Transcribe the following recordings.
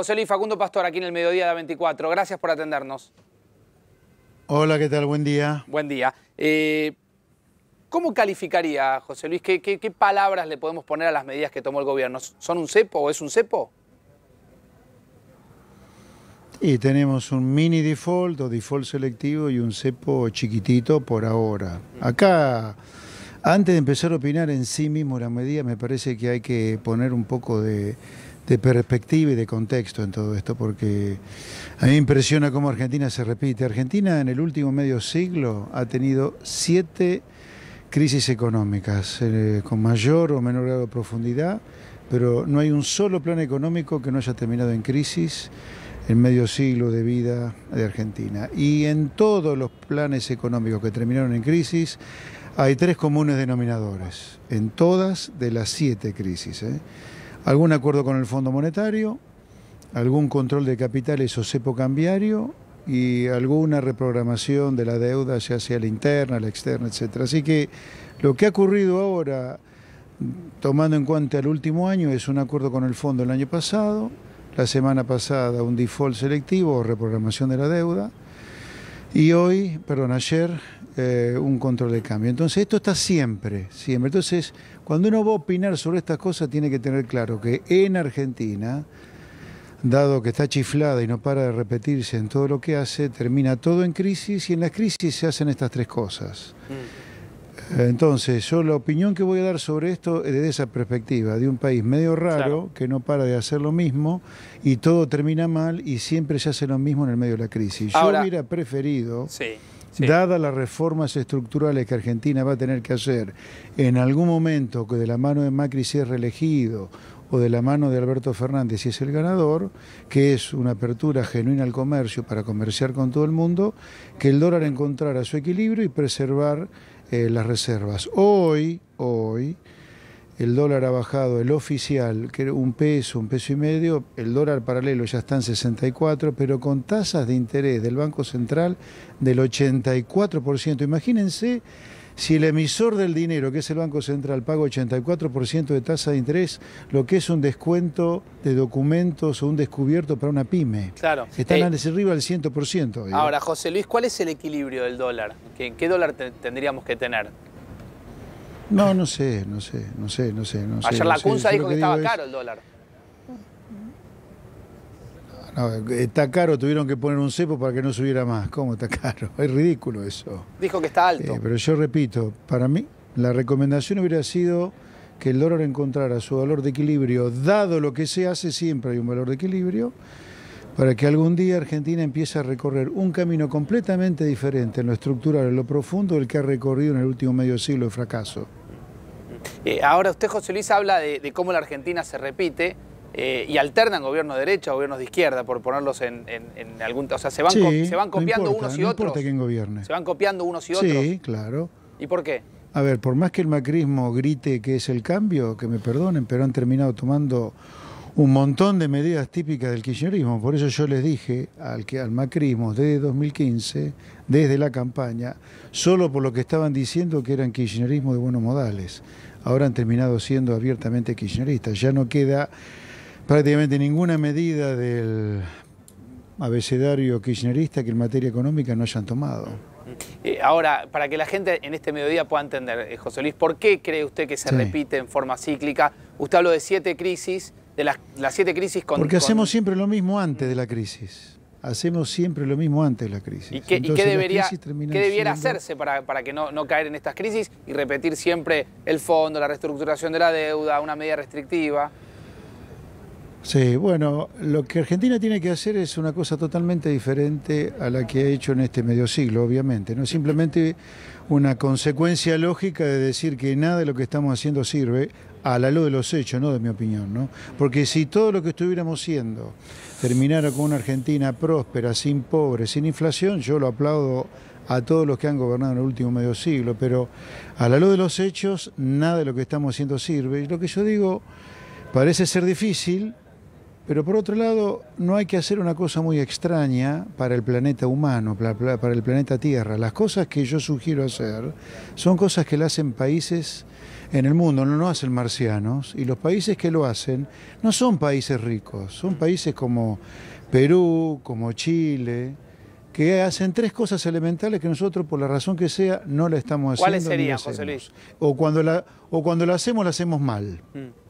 José Luis Facundo Pastor, aquí en el Mediodía de 24. Gracias por atendernos. Hola, ¿qué tal? Buen día. Buen día. Eh, ¿Cómo calificaría, José Luis? qué, palabras le podemos poner a las medidas que tomó el gobierno? ¿Son un cepo o es un cepo? Y tenemos un mini default o default selectivo y un cepo chiquitito por ahora. Acá, antes de empezar a opinar en sí mismo la medida, me parece que hay que poner un poco de, de perspectiva y de contexto en todo esto, porque a mí me impresiona cómo Argentina se repite. Argentina en el último medio siglo ha tenido siete crisis económicas, eh, con mayor o menor grado de profundidad, pero no hay un solo plan económico que no haya terminado en crisis en medio siglo de vida de Argentina. Y en todos los planes económicos que terminaron en crisis, hay tres comunes denominadores, en todas de las siete crisis. ¿eh? algún acuerdo con el Fondo Monetario, algún control de capitales o cepo cambiario y alguna reprogramación de la deuda, ya sea la interna, la externa, etcétera. Así que lo que ha ocurrido ahora, tomando en cuenta el último año, es un acuerdo con el fondo el año pasado, la semana pasada un default selectivo o reprogramación de la deuda, y hoy, perdón, ayer, eh, un control de cambio. Entonces, esto está siempre, siempre. Entonces, cuando uno va a opinar sobre estas cosas, tiene que tener claro que en Argentina, dado que está chiflada y no para de repetirse en todo lo que hace, termina todo en crisis y en las crisis se hacen estas tres cosas. Mm. Entonces, yo la opinión que voy a dar sobre esto es desde esa perspectiva, de un país medio raro que no para de hacer lo mismo y todo termina mal y siempre se hace lo mismo en el medio de la crisis. yo hubiera preferido, dadas las reformas estructurales que Argentina va a tener que hacer, en algún momento que de la mano de Macri sea reelegido o de la mano de Alberto Fernández, si es el ganador, que es una apertura genuina al comercio para comerciar con todo el mundo, que el dólar encontrara su equilibrio y preservar eh, las reservas. Hoy, hoy, el dólar ha bajado, el oficial, que un peso, un peso y medio, el dólar paralelo ya está en 64, pero con tasas de interés del Banco Central del 84%. Imagínense si el emisor del dinero, que es el Banco Central, paga 84% de tasa de interés, lo que es un descuento de documentos o un descubierto para una pyme. Claro. Están eh, arriba del 100%. Ahora, José Luis, ¿cuál es el equilibrio del dólar? ¿Qué, qué dólar tendríamos que tener? No, no sé, no sé, no sé, no sé. Ayer la CUNSA dijo que, estaba caro el dólar está caro, tuvieron que poner un cepo para que no subiera más. ¿Cómo está caro? Es ridículo eso. Dijo que está alto. Eh, pero yo repito, para mí la recomendación hubiera sido que el dólar encontrara su valor de equilibrio, dado lo que se hace, siempre hay un valor de equilibrio, para que algún día Argentina empiece a recorrer un camino completamente diferente en lo estructural, en lo profundo, del que ha recorrido en el último medio siglo de fracaso. Eh, ahora usted, José Luis, habla de cómo la Argentina se repite, eh, y alternan gobierno de derecha, gobiernos de izquierda, por ponerlos en, algún... O sea, se van, se van copiando unos y no otros. Quién gobierne. Se van copiando unos y otros. Sí, claro. ¿Y por qué? A ver, por más que el macrismo grite que es el cambio, que me perdonen, pero han terminado tomando un montón de medidas típicas del kirchnerismo. Por eso yo les dije al, al macrismo desde 2015, desde la campaña, solo por lo que estaban diciendo que eran kirchnerismo de buenos modales. Ahora han terminado siendo abiertamente kirchneristas. Ya no queda prácticamente ninguna medida del abecedario kirchnerista que en materia económica no hayan tomado. Eh, ahora, para que la gente en este mediodía pueda entender, eh, José Luis, ¿por qué cree usted que se repite en forma cíclica? Usted habló de siete crisis, de las, siete crisis con... Porque hacemos siempre lo mismo antes de la crisis. Hacemos siempre lo mismo antes de la crisis. ¿Y qué, debería, debiera hacerse para, que no, no, caer en estas crisis y repetir siempre el fondo, la reestructuración de la deuda, una medida restrictiva? Sí, bueno, lo que Argentina tiene que hacer es una cosa totalmente diferente a la que ha hecho en este medio siglo, obviamente. No es simplemente una consecuencia lógica de decir que nada de lo que estamos haciendo sirve a la luz de los hechos, no de mi opinión, ¿no? Porque si todo lo que estuviéramos haciendo terminara con una Argentina próspera, sin pobres, sin inflación, yo lo aplaudo a todos los que han gobernado en el último medio siglo, pero a la luz de los hechos, nada de lo que estamos haciendo sirve. Y lo que yo digo parece ser difícil, pero por otro lado, no hay que hacer una cosa muy extraña para el planeta humano, para el planeta Tierra. Las cosas que yo sugiero hacer son cosas que le hacen países en el mundo, no lo hacen marcianos, y los países que lo hacen no son países ricos, son países como Perú, como Chile, que hacen tres cosas elementales que nosotros, por la razón que sea, no la estamos haciendo. ¿Cuáles serían, José Luis? O cuando la, o cuando la hacemos, la hacemos mal. Mm.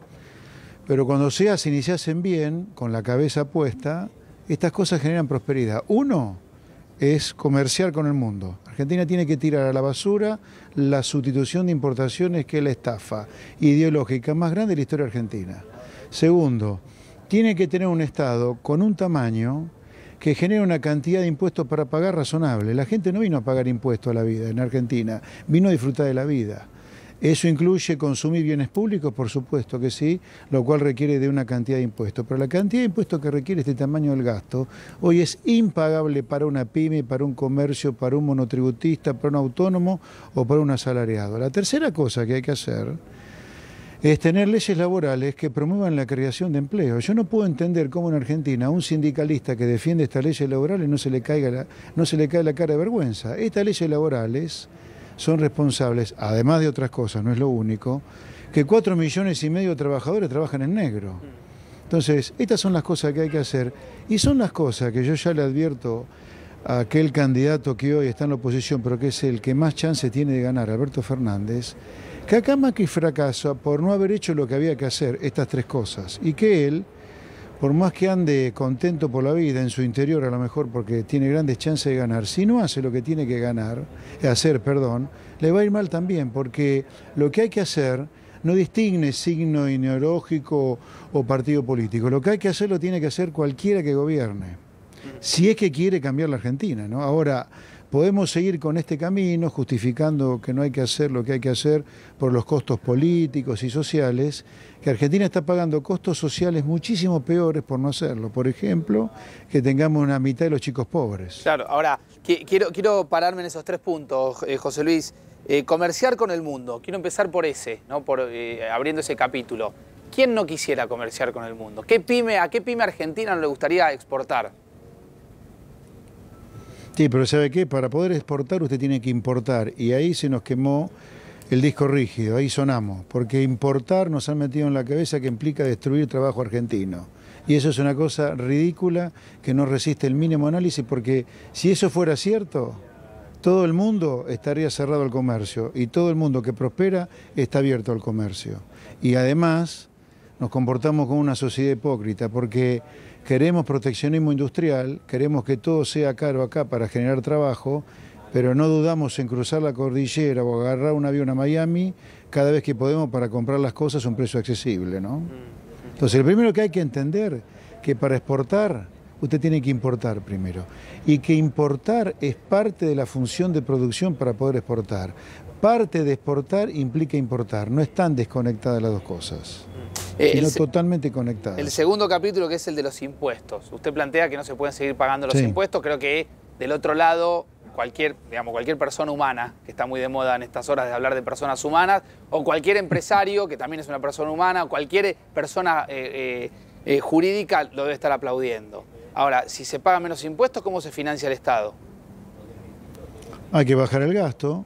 Pero cuando se iniciasen bien, con la cabeza puesta, estas cosas generan prosperidad. Uno es comerciar con el mundo. Argentina tiene que tirar a la basura la sustitución de importaciones que es la estafa ideológica más grande de la historia argentina. Segundo, tiene que tener un Estado con un tamaño que genere una cantidad de impuestos para pagar razonable. La gente no vino a pagar impuestos a la vida en Argentina, vino a disfrutar de la vida. Eso incluye consumir bienes públicos, por supuesto que sí, lo cual requiere de una cantidad de impuestos. Pero la cantidad de impuestos que requiere este tamaño del gasto hoy es impagable para una pyme, para un comercio, para un monotributista, para un autónomo o para un asalariado. La tercera cosa que hay que hacer es tener leyes laborales que promuevan la creación de empleo. Yo no puedo entender cómo en Argentina un sindicalista que defiende estas leyes laborales no se le, caiga la, no se le cae la cara de vergüenza. Estas leyes laborales son responsables, además de otras cosas, no es lo único, que cuatro millones y medio de trabajadores trabajan en negro. Entonces, estas son las cosas que hay que hacer y son las cosas que yo ya le advierto a aquel candidato que hoy está en la oposición, pero que es el que más chance tiene de ganar, Alberto Fernández, que acá Macri fracasa por no haber hecho lo que había que hacer, estas tres cosas, y que él por más que ande contento por la vida en su interior a lo mejor porque tiene grandes chances de ganar, si no hace lo que tiene que ganar, eh, hacer, perdón, le va a ir mal también, porque lo que hay que hacer no distingue signo ideológico o partido político. Lo que hay que hacer lo tiene que hacer cualquiera que gobierne. Si es que quiere cambiar la Argentina, ¿no? Ahora, podemos seguir con este camino justificando que no hay que hacer lo que hay que hacer por los costos políticos y sociales, que Argentina está pagando costos sociales muchísimo peores por no hacerlo. Por ejemplo, que tengamos una mitad de los chicos pobres. Claro, ahora quiero, pararme en esos tres puntos, eh, José Luis. Eh, comerciar con el mundo, quiero empezar por ese, ¿no? por, eh, abriendo ese capítulo. ¿Quién no quisiera comerciar con el mundo? ¿Qué pyme, ¿A qué pyme argentina no le gustaría exportar? Sí, pero ¿sabe qué? Para poder exportar usted tiene que importar y ahí se nos quemó el disco rígido, ahí sonamos, porque importar nos han metido en la cabeza que implica destruir trabajo argentino. Y eso es una cosa ridícula que no resiste el mínimo análisis, porque si eso fuera cierto, todo el mundo estaría cerrado al comercio y todo el mundo que prospera está abierto al comercio. Y además nos comportamos como una sociedad hipócrita, porque Queremos proteccionismo industrial, queremos que todo sea caro acá para generar trabajo, pero no dudamos en cruzar la cordillera o agarrar un avión a Miami cada vez que podemos para comprar las cosas a un precio accesible, mm, mm. Entonces, el primero que hay que entender que para exportar usted tiene que importar primero y que importar es parte de la función de producción para poder exportar. Parte de exportar implica importar, no están desconectadas las dos cosas. Mm sino eh, totalmente conectado El segundo capítulo que es el de los impuestos. Usted plantea que no se pueden seguir pagando los impuestos, creo que del otro lado cualquier, digamos, cualquier persona humana, que está muy de moda en estas horas de hablar de personas humanas, o cualquier empresario, que también es una persona humana, o cualquier eh, persona eh, jurídica lo debe estar aplaudiendo. Ahora, si se pagan menos impuestos, ¿cómo se financia el Estado? Hay que bajar el gasto.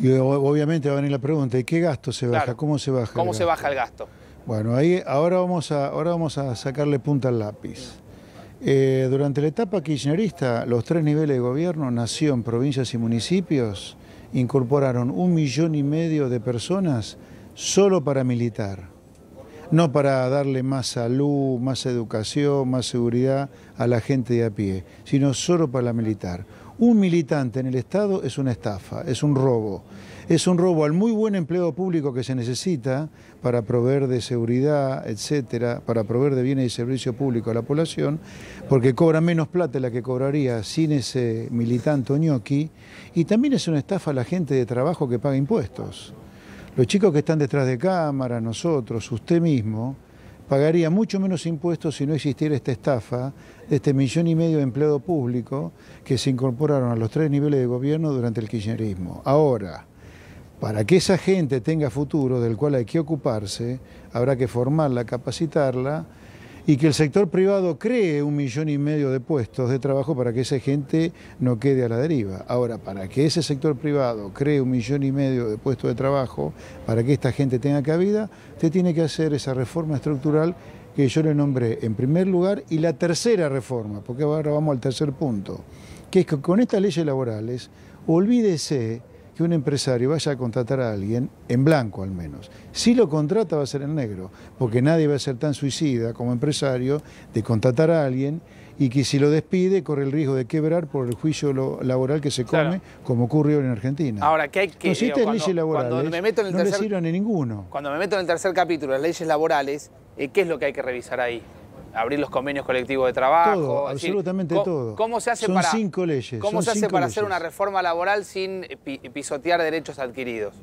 Y obviamente va a venir la pregunta, ¿y qué gasto se baja? ¿Cómo se baja? ¿Cómo se baja el gasto? Bueno, ahí, ahora, vamos a, ahora vamos a sacarle punta al lápiz. Eh, durante la etapa kirchnerista, los tres niveles de gobierno, nación, provincias y municipios, incorporaron un millón y medio de personas solo para militar. No para darle más salud, más educación, más seguridad a la gente de a pie, sino solo para la militar. Un militante en el Estado es una estafa, es un robo. Es un robo al muy buen empleo público que se necesita para proveer de seguridad, etcétera, para proveer de bienes y servicios públicos a la población, porque cobra menos plata la que cobraría sin ese militante ñoqui. Y también es una estafa a la gente de trabajo que paga impuestos. Los chicos que están detrás de cámara, nosotros, usted mismo, pagaría mucho menos impuestos si no existiera esta estafa este millón y medio de empleo público que se incorporaron a los tres niveles de gobierno durante el kirchnerismo. Ahora, para que esa gente tenga futuro del cual hay que ocuparse, habrá que formarla, capacitarla y que el sector privado cree un millón y medio de puestos de trabajo para que esa gente no quede a la deriva. Ahora, para que ese sector privado cree un millón y medio de puestos de trabajo, para que esta gente tenga cabida, se tiene que hacer esa reforma estructural que yo le nombré en primer lugar, y la tercera reforma, porque ahora vamos al tercer punto, que es que con estas leyes laborales, olvídese que un empresario vaya a contratar a alguien, en blanco al menos. Si lo contrata va a ser en negro, porque nadie va a ser tan suicida como empresario de contratar a alguien y que si lo despide corre el riesgo de quebrar por el juicio laboral que se come, como ocurrió en Argentina. Ahora, ¿qué hay que...? cuando, leyes laborales, me meto en el no tercer, sirven ninguno. Cuando me meto en el tercer capítulo, las leyes laborales, eh, ¿Qué es lo que hay que revisar ahí? abrir los convenios colectivos de trabajo. Todo, absolutamente todo. ¿Cómo se hace para, hacer una reforma laboral sin pisotear derechos adquiridos?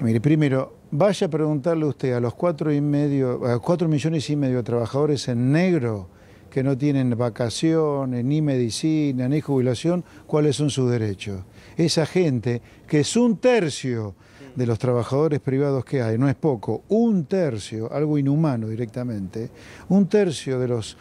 Mire, primero, vaya a preguntarle usted a los cuatro y medio, a cuatro millones y medio de trabajadores en negro que no tienen vacaciones, ni medicina, ni jubilación, cuáles son sus derechos. Esa gente, que es un tercio de los trabajadores privados que hay, no es poco, un tercio, algo inhumano directamente, un tercio de los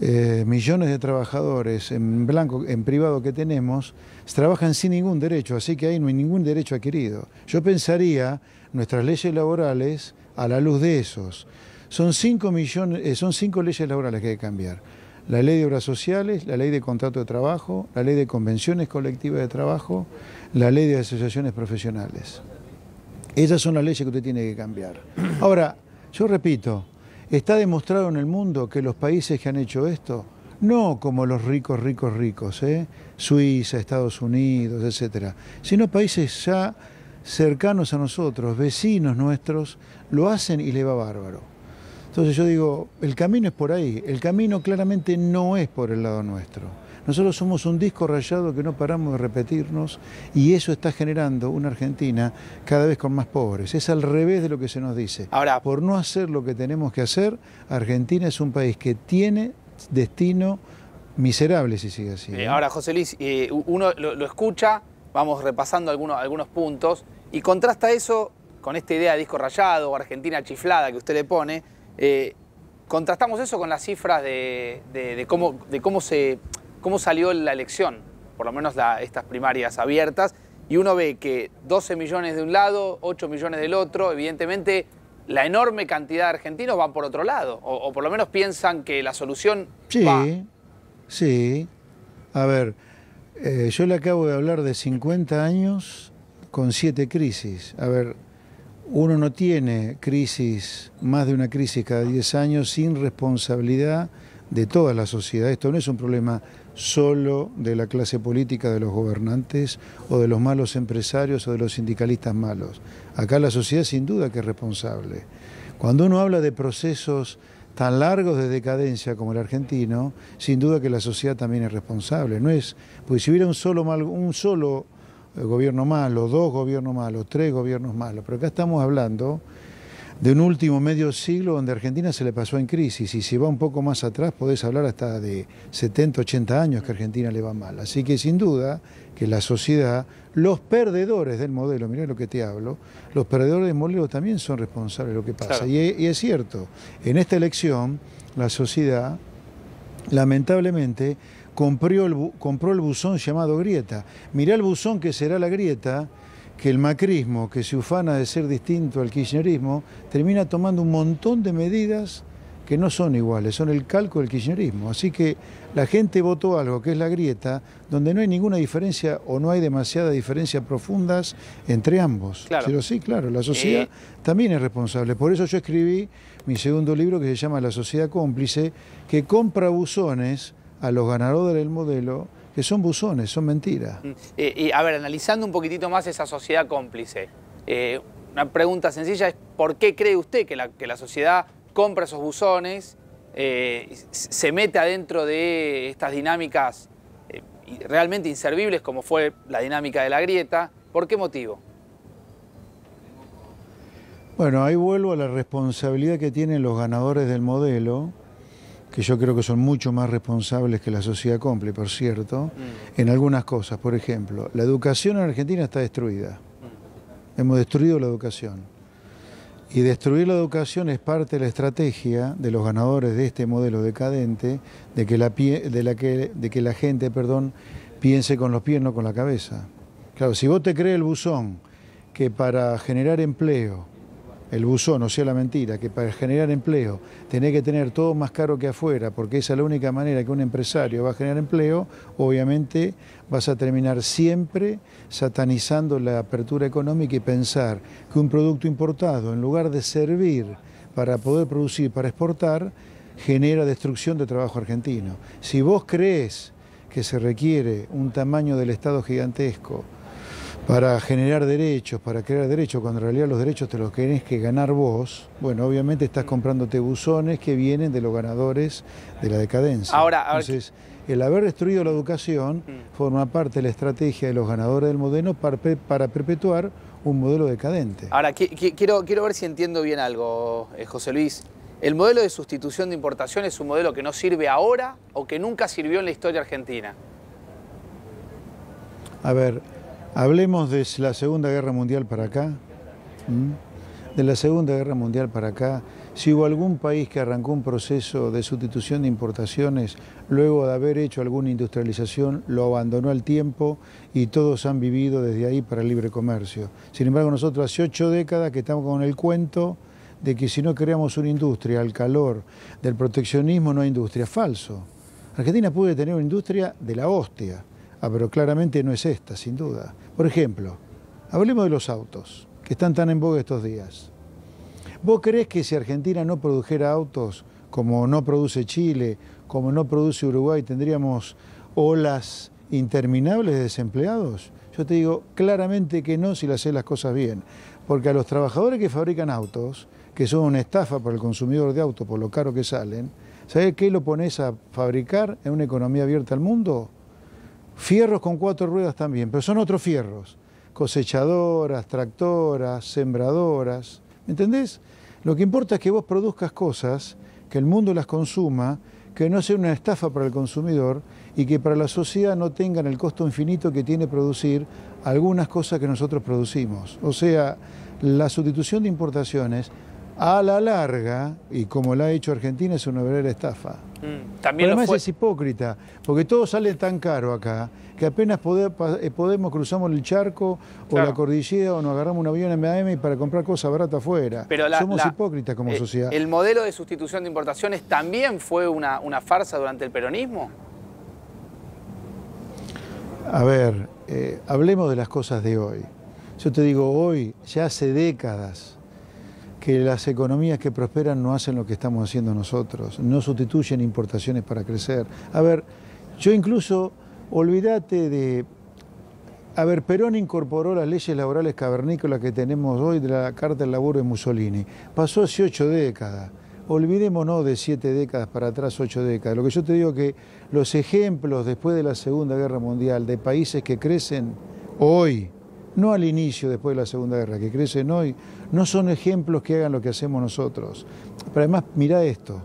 eh, millones de trabajadores en blanco, en privado que tenemos, trabajan sin ningún derecho, así que ahí no hay ningún derecho adquirido. Yo pensaría nuestras leyes laborales a la luz de esos. Son cinco, millones, eh, son cinco leyes laborales que hay que cambiar. La ley de obras sociales, la ley de contrato de trabajo, la ley de convenciones colectivas de trabajo, la ley de asociaciones profesionales. Esas son las leyes que usted tiene que cambiar. Ahora, yo repito, está demostrado en el mundo que los países que han hecho esto, no como los ricos, ricos, ricos, ¿eh? Suiza, Estados Unidos, etcétera, sino países ya cercanos a nosotros, vecinos nuestros, lo hacen y le va bárbaro. Entonces yo digo, el camino es por ahí, el camino claramente no es por el lado nuestro. Nosotros somos un disco rayado que no paramos de repetirnos y eso está generando una Argentina cada vez con más pobres. Es al revés de lo que se nos dice. Ahora, por no hacer lo que tenemos que hacer, Argentina es un país que tiene destino miserable si sigue así. Eh, ¿eh? ahora, José Luis, eh, uno lo, escucha, vamos repasando algunos, algunos puntos y contrasta eso con esta idea de disco rayado o Argentina chiflada que usted le pone. contrastamos eso con las cifras de cómo se cómo salió la elección, por lo menos estas primarias abiertas, y uno ve que 12 millones de un lado, 8 millones del otro, evidentemente la enorme cantidad de argentinos van por otro lado, o, por lo menos piensan que la solución sí, Sí, a ver, eh, yo le acabo de hablar de 50 años con 7 crisis. A ver, uno no tiene crisis, más de una crisis cada 10 años, sin responsabilidad de toda la sociedad. Esto no es un problema solo de la clase política de los gobernantes o de los malos empresarios o de los sindicalistas malos. Acá la sociedad sin duda que es responsable. Cuando uno habla de procesos tan largos de decadencia como el argentino, sin duda que la sociedad también es responsable. No es, pues si hubiera un solo, mal, un solo eh, gobierno malo, dos gobiernos malos, tres gobiernos malos, pero acá estamos hablando de un último medio siglo donde Argentina se le pasó en crisis y si va un poco más atrás podés hablar hasta de 70, 80 años que a Argentina le va mal. Así que sin duda que la sociedad, los perdedores del modelo, mirá lo que te hablo, los perdedores del modelo también son responsables de lo que pasa. Y, es cierto, en esta elección la sociedad lamentablemente compró el, compró el buzón llamado grieta. Mirá el buzón que será la grieta que el macrismo, que se ufana de ser distinto al kirchnerismo, termina tomando un montón de medidas que no son iguales, son el calco del kirchnerismo. Así que la gente votó algo que es la grieta, donde no hay ninguna diferencia o no hay demasiada diferencia profundas entre ambos. Pero sí, claro, la sociedad eh, también es responsable. Por eso yo escribí mi segundo libro que se llama La sociedad cómplice, que compra buzones a los ganadores del modelo que son buzones, son mentiras. Mm, eh, y, a ver, analizando un poquitito más esa sociedad cómplice, eh, una pregunta sencilla es ¿por qué cree usted que la, sociedad compra esos buzones, eh, se mete adentro de estas dinámicas realmente inservibles como fue la dinámica de la grieta? ¿Por qué motivo? Bueno, ahí vuelvo a la responsabilidad que tienen los ganadores del modelo, que yo creo que son mucho más responsables que la sociedad cumple, por cierto, mm. en algunas cosas. Por ejemplo, la educación en Argentina está destruida. Hemos destruido la educación. Y destruir la educación es parte de la estrategia de los ganadores de este modelo decadente, de que la, de que, de que la gente perdón, piense con los pies, no con la cabeza. Claro, si vos te crees el buzón que para generar empleo el buzón, no sea, la mentira, que para generar empleo tenés que tener todo más caro que afuera, porque esa es la única manera que un empresario va a generar empleo, obviamente vas a terminar siempre satanizando la apertura económica y pensar que un producto importado, en lugar de servir para poder producir, para exportar, genera destrucción de trabajo argentino. Si vos crees que se requiere un tamaño del Estado gigantesco, para generar derechos, para crear derechos, cuando en realidad los derechos te los tenés que ganar vos, bueno, obviamente estás comprándote buzones que vienen de los ganadores de la decadencia. Ahora, Entonces, el haber destruido la educación mm. forma parte de la estrategia de los ganadores del modelo para, perpetuar un modelo decadente. Ahora, quiero, quiero ver si entiendo bien algo, eh, José Luis. ¿El modelo de sustitución de importación es un modelo que no sirve ahora o que nunca sirvió en la historia argentina? A ver, Hablemos de la Segunda Guerra Mundial para acá. De la Segunda Guerra Mundial para acá, si hubo algún país que arrancó un proceso de sustitución de importaciones, luego de haber hecho alguna industrialización, lo abandonó al tiempo y todos han vivido desde ahí para el libre comercio. Sin embargo, nosotros hace ocho décadas que estamos con el cuento de que si no creamos una industria al calor del proteccionismo no hay industria. Falso. Argentina puede tener una industria de la hostia. Ah, pero claramente no es esta, sin duda. Por ejemplo, hablemos de los autos, que están tan en boga estos días. ¿Vos crees que si Argentina no produjera autos como no produce Chile, como no produce Uruguay, tendríamos olas interminables de desempleados? Yo te digo claramente que no si le haces las cosas bien, porque a los trabajadores que fabrican autos, que son una estafa para el consumidor de autos por lo caro que salen, ¿sabes qué lo pones a fabricar en una economía abierta al mundo? Fierros con cuatro ruedas también, pero son otros fierros. Cosechadoras, tractoras, sembradoras. ¿Me entendés? Lo que importa es que vos produzcas cosas, que el mundo las consuma, que no sea una estafa para el consumidor y que para la sociedad no tengan el costo infinito que tiene producir algunas cosas que nosotros producimos. O sea, la sustitución de importaciones a la larga, y como la ha hecho Argentina, es una verdadera estafa. Mm, también además es hipócrita, porque todo sale tan caro acá, que apenas eh, podemos cruzamos el charco o la cordillera o nos agarramos un avión M&M para comprar cosas barata afuera. Somos hipócritas como eh, sociedad. ¿El modelo de sustitución de importaciones también fue una, farsa durante el peronismo? A ver, eh, hablemos de las cosas de hoy. Yo te digo, hoy, ya hace décadas, que las economías que prosperan no hacen lo que estamos haciendo nosotros, no sustituyen importaciones para crecer. A ver, yo incluso, olvídate de... A ver, Perón incorporó las leyes laborales cavernícolas que tenemos hoy de la Carta del Laburo de Mussolini. Pasó hace ocho décadas. Olvidémonos de siete décadas para atrás, ocho décadas. Lo que yo te digo que los ejemplos después de la Segunda Guerra Mundial de países que crecen hoy, no al inicio, después de la Segunda Guerra, que crecen hoy, no son ejemplos que hagan lo que hacemos nosotros. Pero además, mira esto,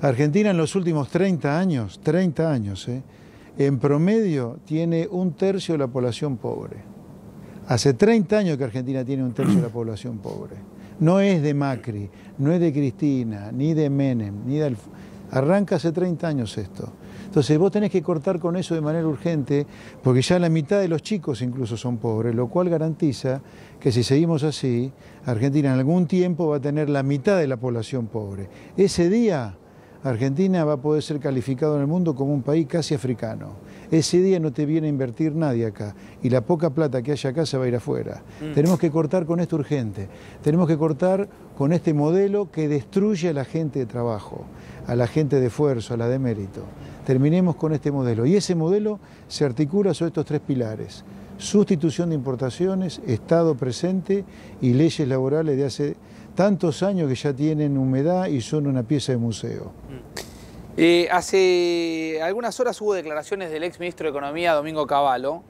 Argentina en los últimos 30 años, 30 años, eh, en promedio tiene un tercio de la población pobre. Hace 30 años que Argentina tiene un tercio de la población pobre. No es de Macri, no es de Cristina, ni de Menem, ni de... Arranca hace 30 años esto. Entonces vos tenés que cortar con eso de manera urgente, porque ya la mitad de los chicos incluso son pobres, lo cual garantiza que si seguimos así, Argentina en algún tiempo va a tener la mitad de la población pobre. Ese día Argentina va a poder ser calificado en el mundo como un país casi africano. Ese día no te viene a invertir nadie acá y la poca plata que haya acá se va a ir afuera. Mm. Tenemos que cortar con esto urgente. Tenemos que cortar con este modelo que destruye a la gente de trabajo, a la gente de esfuerzo, a la de mérito. Terminemos con este modelo. Y ese modelo se articula sobre estos tres pilares. Sustitución de importaciones, Estado presente y leyes laborales de hace tantos años que ya tienen humedad y son una pieza de museo. Mm. Eh, hace algunas horas hubo declaraciones del ex ministro de Economía, Domingo Cavallo,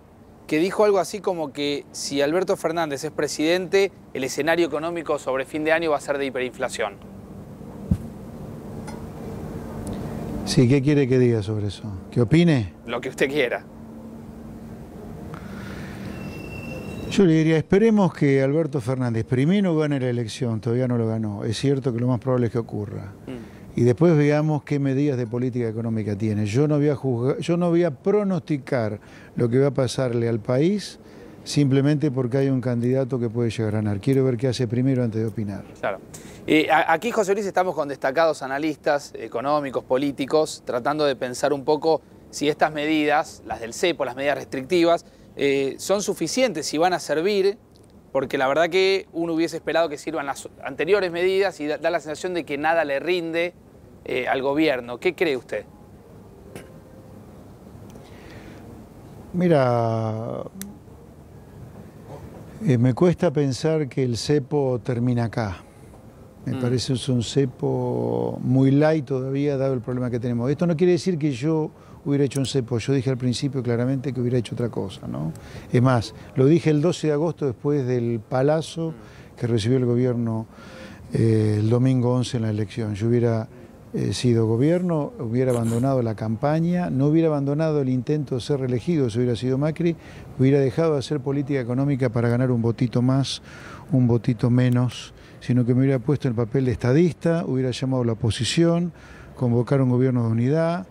que dijo algo así como que si Alberto Fernández es presidente, el escenario económico sobre fin de año va a ser de hiperinflación. Sí, ¿qué quiere que diga sobre eso? ¿Qué opine? Lo que usted quiera. Yo le diría, esperemos que Alberto Fernández primero gane la elección, todavía no lo ganó. Es cierto que lo más probable es que ocurra. Mm. Y después veamos qué medidas de política económica tiene. Yo no voy a juzgar, yo no voy a pronosticar lo que va a pasarle al país simplemente porque hay un candidato que puede llegar a ganar. Quiero ver qué hace primero antes de opinar. Claro aquí, José Luis, estamos con destacados analistas económicos, políticos, tratando de pensar un poco si estas medidas, las del CEPO, las medidas restrictivas, eh, son suficientes, si van a servir, porque la verdad que uno hubiese esperado que sirvan las anteriores medidas y da, la sensación de que nada le rinde eh, al gobierno. ¿Qué cree usted? Mira, eh, me cuesta pensar que el cepo termina acá. Me mm. parece un cepo muy light todavía, dado el problema que tenemos. Esto no quiere decir que yo hubiera hecho un cepo. Yo dije al principio claramente que hubiera hecho otra cosa, ¿no? Es más, lo dije el 12 de agosto después del palazo que recibió el gobierno eh, el domingo 11 en la elección. Yo hubiera eh, sido gobierno, hubiera abandonado la campaña, no hubiera abandonado el intento de ser reelegido si hubiera sido Macri, hubiera dejado de hacer política económica para ganar un votito más, un votito menos sino que me hubiera puesto en el papel de estadista, hubiera llamado a la oposición, convocar un gobierno de unidad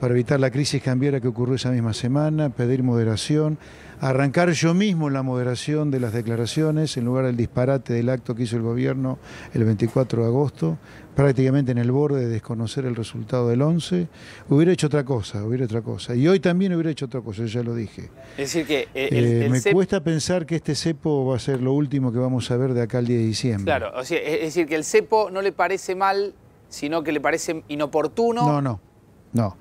para evitar la crisis cambiara que ocurrió esa misma semana, pedir moderación, arrancar yo mismo la moderación de las declaraciones en lugar del disparate del acto que hizo el gobierno el 24 de agosto, prácticamente en el borde de desconocer el resultado del 11, hubiera hecho otra cosa, hubiera otra cosa. Y hoy también hubiera hecho otra cosa, ya lo dije. Es decir, que eh, eh, el, me e cuesta pensar que este cepo va a ser lo último que vamos a ver de acá al 10 de diciembre. Claro, es decir, que el cepo no le parece mal, sino que le parece inoportuno. No, no, no.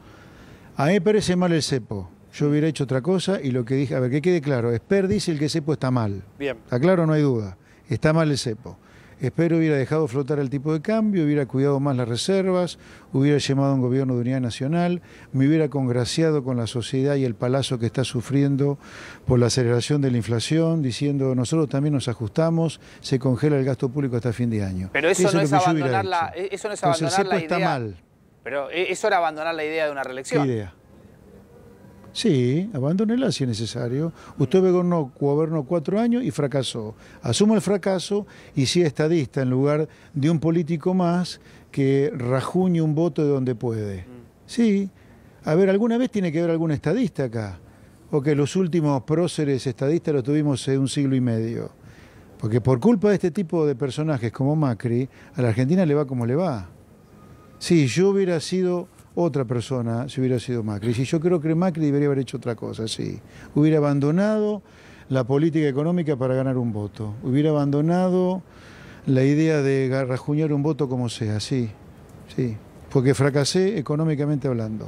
A mí me parece mal el cepo yo hubiera hecho otra cosa y lo que dije, a ver, que quede claro, Esper dice el que cepo está mal. Bien. Está claro, no hay duda. Está mal el cepo. Espero hubiera dejado flotar el tipo de cambio, hubiera cuidado más las reservas, hubiera llamado a un gobierno de unidad nacional, me hubiera congraciado con la sociedad y el palazo que está sufriendo por la aceleración de la inflación, diciendo nosotros también nos ajustamos, se congela el gasto público hasta fin de año. Pero eso, no, es abandonar la, e-, eso no es abandonar la idea. está mal. Pero e-, eso era abandonar la idea de una reelección. idea? Sí, abandónela si es necesario. Usted gobernó, gobernó cuatro años y fracasó. Asumo el fracaso y sea estadista en lugar de un político más que rajuñe un voto de donde puede. Mm. Sí, a ver, alguna vez tiene que haber algún estadista acá. O que los últimos próceres estadistas los tuvimos en un siglo y medio. Porque por culpa de este tipo de personajes como Macri, a la Argentina le va como le va. Si sí, yo hubiera sido otra persona si hubiera sido Macri. Si yo creo que Macri debería haber hecho otra cosa, sí. Hubiera abandonado la política económica para ganar un voto. Hubiera abandonado la idea de rajuñar un voto como sea, sí. Sí. Porque fracasé económicamente hablando.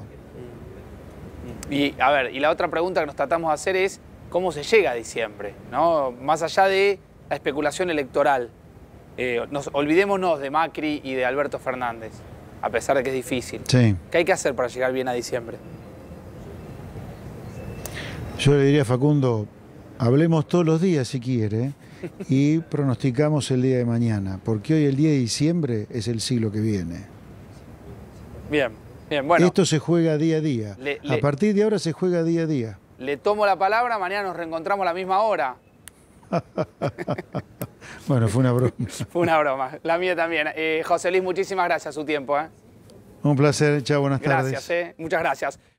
Y a ver, y la otra pregunta que nos tratamos de hacer es cómo se llega a diciembre, ¿no? Más allá de la especulación electoral. Eh, olvidémonos de Macri y de Alberto Fernández a pesar de que es difícil. Sí. ¿Qué hay que hacer para llegar bien a diciembre? Yo le diría a Facundo, hablemos todos los días si quiere y pronosticamos el día de mañana, porque hoy el día de diciembre es el siglo que viene. Bien, bien, bueno. Esto se juega día a día. a partir de ahora se juega día a día. Le tomo la palabra, mañana nos reencontramos a la misma hora. Bueno, fue una broma. fue una broma. La mía también. Eh, José Luis, muchísimas gracias su tiempo. ¿eh? Un placer. Chao, buenas tardes. Gracias, eh. muchas gracias.